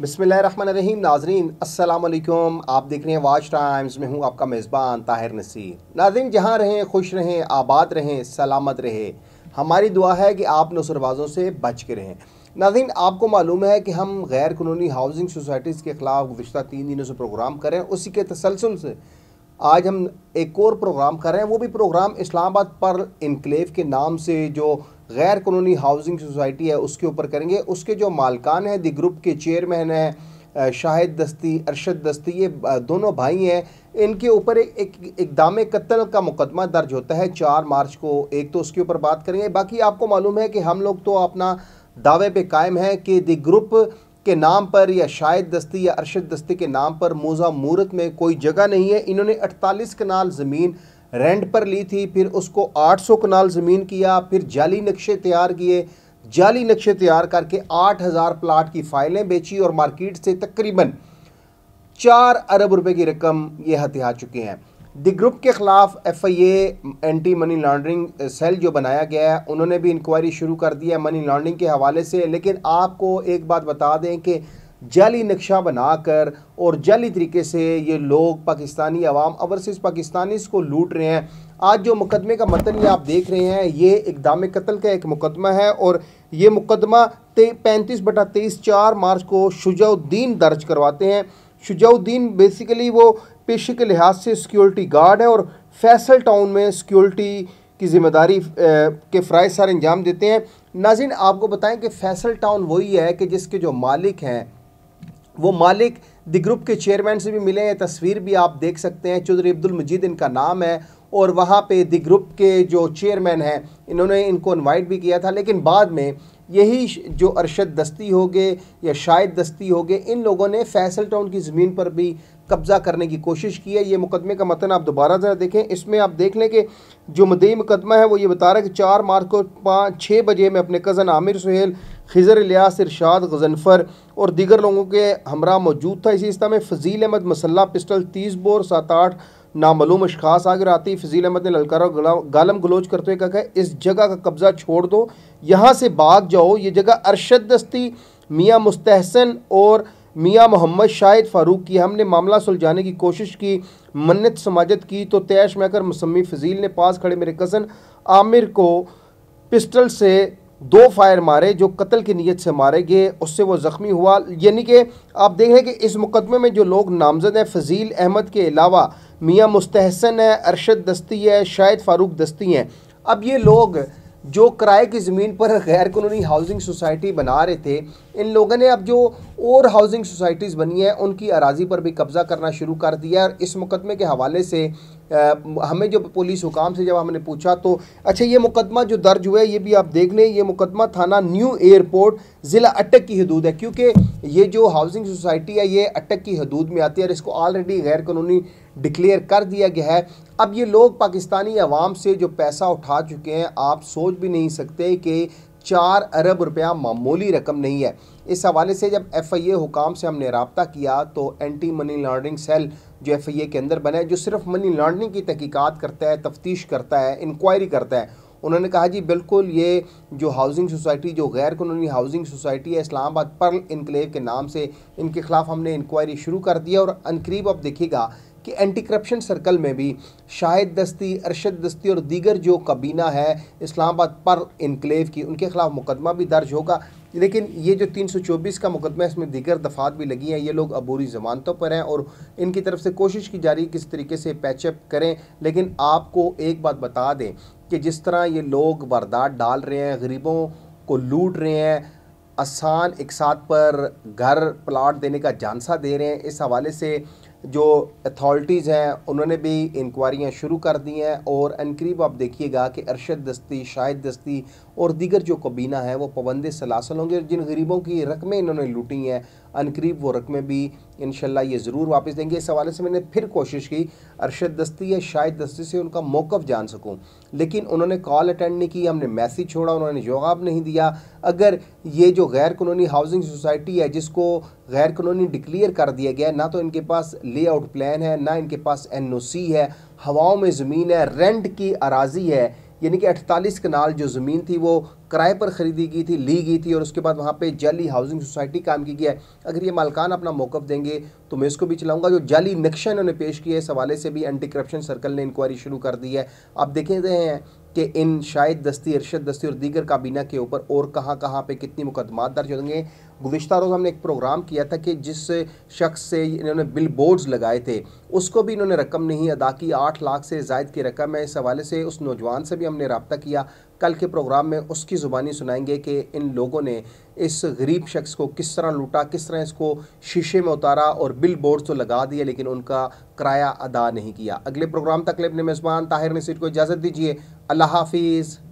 बसमीम नाजरीन असलकुम आप देख रहे हैं वाच टाइम्स में हूँ आपका मेज़बान ताहिर नसीर नाजरीन जहाँ रहें खुश रहें आबाद रहें सलामत रहे हमारी दुआ है कि आप नसरबाजों से बच के रहें नाजीन आपको मालूम है कि हम गैर कानूनी हाउसिंग सोसाइटीज़ के ख़िलाफ़ गुजशत तीन दिनों से प्रोग्राम करें उसी के तसलसल से आज हम एक और प्रोग्राम कर रहे हैं वो भी प्रोग्राम इस्लामाबाद पर इनक्लेव के नाम से जो गैर कानूनी हाउसिंग सोसाइटी है उसके ऊपर करेंगे उसके जो मालकान हैं दी ग्रुप के चेयरमैन हैं शाहिद दस्ती अरशद दस्ती ये दोनों भाई हैं इनके ऊपर एक एक इकदाम कत्ल का मुकदमा दर्ज होता है चार मार्च को एक तो उसके ऊपर बात करेंगे बाकी आपको मालूम है कि हम लोग तो अपना दावे पे कायम है कि दी ग्रुप के नाम पर या शायद दस्ती या अरशद दस्ती के नाम पर मोजा मूरत में कोई जगह नहीं है इन्होंने 48 कनाल ज़मीन रेंट पर ली थी फिर उसको 800 कनाल ज़मीन किया फिर जाली नक्शे तैयार किए जाली नक्शे तैयार करके 8000 प्लाट की फाइलें बेची और मार्केट से तकरीबन चार अरब रुपए की रकम ये हथिया चुके हैं द ग्रुप के ख़िलाफ़ F I anti money laundering cell जो बनाया गया है उन्होंने भी इंक्वायरी शुरू कर दी है मनी लॉन्ड्रिंग के हवाले से लेकिन आपको एक बात बता दें कि जाली नक्शा बनाकर और जाली तरीके से ये लोग पाकिस्तानी अवाम अवरसेज पाकिस्तानीस को लूट रहे हैं आज जो मुकदमे का मतन ये आप देख रहे हैं ये इकदाम कत्ल का एक मुकदमा है और ये मुकदमा पैंतीस बटा तेईस चार मार्च को शुजाउद्दीन दर्ज करवाते हैं शुजाउद्दीन बेसिकली वो पेशे के लिहाज से सिक्योरिटी गार्ड है और फैसल टाउन में सिक्योरिटी की जिम्मेदारी के फ़्राइज सारे अंजाम देते हैं नाजिन आपको बताएं कि फैसल टाउन वही है कि जिसके जो मालिक हैं वो मालिक द ग्रुप के चेयरमैन से भी मिले हैं तस्वीर भी आप देख सकते हैं चौधरी अब्दुल मजीद इनका नाम है और वहाँ पे द ग्रुप के जो चेयरमैन हैं इन्होंने इनको इनवाइट भी किया था लेकिन बाद में यही जो अरशद दस्ती हो गए या शायद दस्ती हो गए इन लोगों ने फैसल टाउन की ज़मीन पर भी कब्ज़ा करने की कोशिश की है ये मुकदमे का मतन आप दोबारा ज़रा देखें इसमें आप देख लें कि जो मदई मुकदमा है वो ये बता रहा है कि चार मार्च को पाँच छः बजे में अपने कज़न आमिर सुहेल खज़र लियास इरशाद गजनफर और दीगर लोगों के हमरा मौजूद था इसी इस्ता में फजील अहमद मसल्ला पिस्टल तीस बोर सात आठ नामलूम अशखास आगे आती फजील अहमद ने ललकारा गालम गलोच करते हुए कहा इस जगह का कब्ज़ा छोड़ दो यहाँ से भाग जाओ ये जगह अरशद दस्ती मियाँ मुस्तहसन और मियाँ मोहम्मद शाहिद फ़ारूक की हमने मामला सुलझाने की कोशिश की मन्नत समाजत की तो तैश में आकर फजील ने पास खड़े मेरे कज़न आमिर को पिस्टल से दो फायर मारे जो कत्ल की नीयत से मारे गए उससे वो ज़ख्मी हुआ यानी कि आप देखें कि इस मुकदमे में जो लोग नामजद हैं फजील अहमद के अलावा मियाँ मुस्तहसन है अरशद दस्ती है शाहिद फारूक दस्ती हैं अब ये लोग जो किराए की ज़मीन पर गैर कानूनी हाउसिंग सोसाइटी बना रहे थे इन लोगों ने अब जो और हाउसिंग सोसाइटीज़ बनी हैं उनकी अराजी पर भी कब्ज़ा करना शुरू कर दिया और इस मुकदमे के हवाले से आ, हमें जो पुलिस हुकाम से जब हमने पूछा तो अच्छा ये मुकदमा जो दर्ज हुआ है ये भी आप देख लें ये मुकदमा थाना न्यू एयरपोर्ट ज़िला अटक की हदूद है क्योंकि ये जो हाउसिंग सोसाइटी है ये अटक की हदूद में आती है और इसको ऑलरेडी गैर कानूनी डिक्लेयर कर दिया गया है अब ये लोग पाकिस्तानी अवाम से जो पैसा उठा चुके हैं आप सोच भी नहीं सकते कि चार अरब रुपया मामूली रकम नहीं है इस हवाले से जब एफ आई ए हुकाम से हमने रबता किया तो एंटी मनी लॉन्ड्रिंग सेल जो एफ आई ए के अंदर बना है जो सिर्फ मनी लॉन्ड्रिंग की तहकीकात करता है तफ्तीश करता है इंक्वायरी करता है उन्होंने कहा जी बिल्कुल ये जो हाउसिंग सोसाइटी जो गैर कानूनी हाउसिंग सोसाइटी है इस्लामाबाद पर्ल इनकलेव के नाम से इनके ख़िलाफ़ हमने इंक्वायरी शुरू कर दी है और अनकरीब अब देखिएगा कि एंटी करप्शन सर्कल में भी शाहिद दस्ती अरशद दस्ती और दीगर जो कबीना है इस्लामाबाद पर इनकलेव की उनके ख़िलाफ़ मुकदमा भी दर्ज होगा लेकिन ये जो 324 का मुकदमा है इसमें दीगर दफात भी लगी हैं ये लोग अबूरी ज़मानतों पर हैं और इनकी तरफ से कोशिश की जा रही है किस तरीके से पैचअप करें लेकिन आपको एक बात बता दें कि जिस तरह ये लोग वारदात डाल रहे हैं गरीबों को लूट रहे हैं आसान साथ पर घर प्लाट देने का जानसा दे रहे हैं इस हवाले से जो अथॉरिटीज़ हैं उन्होंने भी इंक्वायरियाँ शुरू कर दी हैं और अनकरीब आप देखिएगा कि अरशद दस्ती शाहिद दस्ती और दीगर जो कबीना है वो पाबंद सलासल होंगे जिन गरीबों की रकमें इन्होंने लूटी हैं अनकरीब वो रकमें भी इन ये ज़रूर वापस देंगे इस हवाले से मैंने फिर कोशिश की अरशद दस्ती या शाहिद दस्ती से उनका मौक़ जान सकूँ लेकिन उन्होंने कॉल अटेंड नहीं की हमने मैसेज छोड़ा उन्होंने जवाब नहीं दिया अगर ये जो गैर कानूनी हाउसिंग सोसाइटी है जिसको गैर कानूनी डिक्लेयर कर दिया गया ना तो इनके पास लेआउट प्लान है ना इनके पास एन ओ सी है हवाओं में ज़मीन है रेंट की अराजी है यानी कि 48 कनाल जो ज़मीन थी वो किराए पर खरीदी की थी ली गई थी और उसके बाद वहाँ पे जाली हाउसिंग सोसाइटी काम की गया है अगर ये मालकान अपना मौकफ़ देंगे तो मैं इसको भी चलाऊंगा जो जाली नक्शा इन्होंने पेश किया है इस हवाले से भी एंटी करप्शन सर्कल ने इंक्वायरी शुरू कर दी है आप देखे हैं कि इन शायद दस्ती इरशद दस्ती और दीगर काबीना के ऊपर और कहाँ कहाँ पर कितनी मुकदमा दर्ज होंगे गुज्त रोज़ हमने एक प्रोग्राम किया था कि जिस शख्स से इन्होंने बिल बोर्ड्स लगाए थे उसको भी इन्होंने रकम नहीं अदा की आठ लाख से जायद की रकम है इस हवाले से उस नौजवान से भी हमने रबता किया कल के प्रोग्राम में उसकी ज़ुबानी सुनाएंगे कि इन लोगों ने इस गरीब शख्स को किस तरह लूटा किस तरह इसको शीशे में उतारा और बिल बोर्ड तो लगा दिए लेकिन उनका किराया अदा नहीं किया अगले प्रोग्राम तक अपने मेज़बान ताहिर नसीर को इजाज़त दीजिए अल्लाह हाफिज़